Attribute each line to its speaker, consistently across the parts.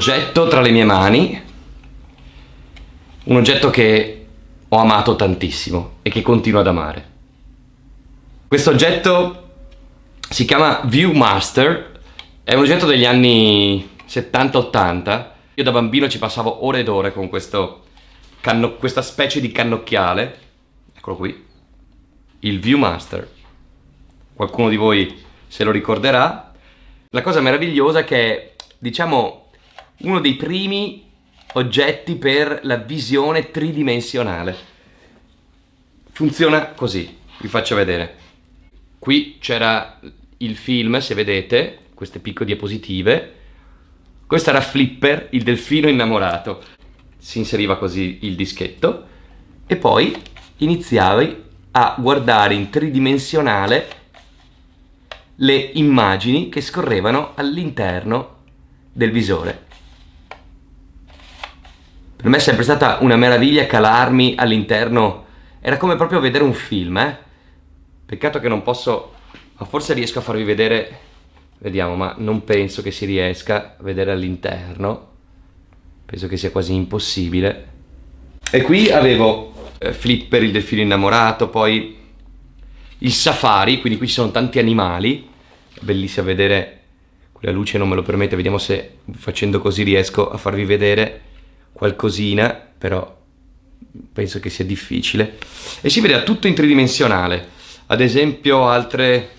Speaker 1: oggetto tra le mie mani, un oggetto che ho amato tantissimo e che continuo ad amare. Questo oggetto si chiama Viewmaster, è un oggetto degli anni 70-80. Io da bambino ci passavo ore ed ore con questo canno, questa specie di cannocchiale, eccolo qui, il Viewmaster. Qualcuno di voi se lo ricorderà. La cosa meravigliosa è che, diciamo, uno dei primi oggetti per la visione tridimensionale. Funziona così, vi faccio vedere. Qui c'era il film, se vedete, queste piccole diapositive. Questo era Flipper, il delfino innamorato. Si inseriva così il dischetto e poi iniziavi a guardare in tridimensionale le immagini che scorrevano all'interno del visore. Per me è sempre stata una meraviglia calarmi all'interno, era come proprio vedere un film, eh? Peccato che non posso, ma forse riesco a farvi vedere, vediamo, ma non penso che si riesca a vedere all'interno, penso che sia quasi impossibile. E qui avevo eh, Flipper, il delfino innamorato, poi il safari, quindi qui ci sono tanti animali, bellissimo vedere, quella luce non me lo permette, vediamo se facendo così riesco a farvi vedere qualcosina, però penso che sia difficile. E si vedeva tutto in tridimensionale, ad esempio altre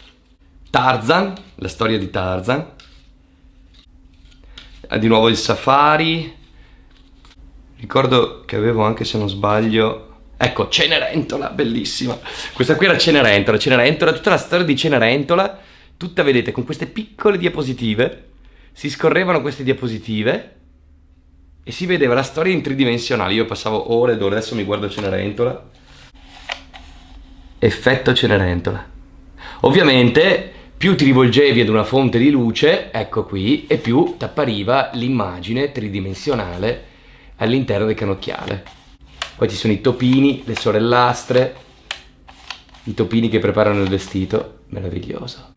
Speaker 1: Tarzan, la storia di Tarzan, ah, di nuovo il safari, ricordo che avevo anche se non sbaglio... Ecco, Cenerentola, bellissima. Questa qui era Cenerentola, Cenerentola, tutta la storia di Cenerentola, tutta vedete con queste piccole diapositive, si scorrevano queste diapositive e si vedeva la storia in tridimensionale. Io passavo ore ed ore, adesso mi guardo Cenerentola. Effetto Cenerentola. Ovviamente più ti rivolgevi ad una fonte di luce, ecco qui, e più ti appariva l'immagine tridimensionale all'interno del canocchiale. Poi ci sono i topini, le sorellastre, i topini che preparano il vestito, meraviglioso.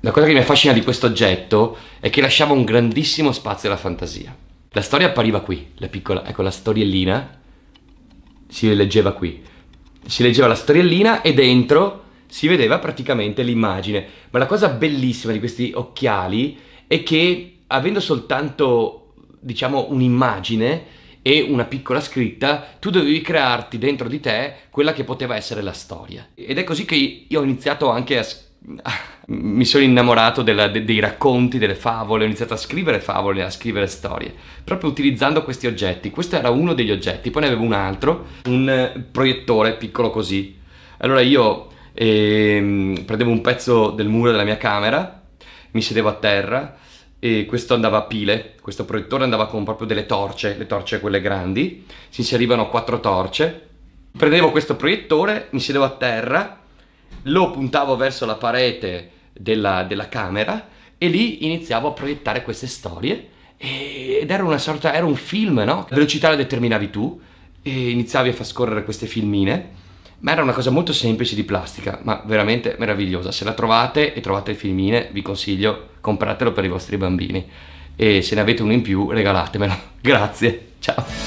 Speaker 1: La cosa che mi affascina di questo oggetto è che lasciava un grandissimo spazio alla fantasia. La storia appariva qui, la piccola, ecco la storiellina si leggeva qui. Si leggeva la storiellina e dentro si vedeva praticamente l'immagine. Ma la cosa bellissima di questi occhiali è che avendo soltanto, diciamo, un'immagine e una piccola scritta, tu dovevi crearti dentro di te quella che poteva essere la storia. Ed è così che io ho iniziato anche a scrivere mi sono innamorato della, de, dei racconti, delle favole, ho iniziato a scrivere favole, a scrivere storie, proprio utilizzando questi oggetti. Questo era uno degli oggetti, poi ne avevo un altro, un eh, proiettore piccolo così. Allora io ehm, prendevo un pezzo del muro della mia camera, mi sedevo a terra e questo andava a pile, questo proiettore andava con proprio delle torce, le torce quelle grandi, si inserivano quattro torce. Prendevo questo proiettore, mi sedevo a terra lo puntavo verso la parete della, della camera e lì iniziavo a proiettare queste storie ed era una sorta, era un film, no? La velocità la determinavi tu e iniziavi a far scorrere queste filmine, ma era una cosa molto semplice di plastica, ma veramente meravigliosa. Se la trovate e trovate le filmine, vi consiglio, compratelo per i vostri bambini e se ne avete uno in più, regalatemelo. Grazie, ciao!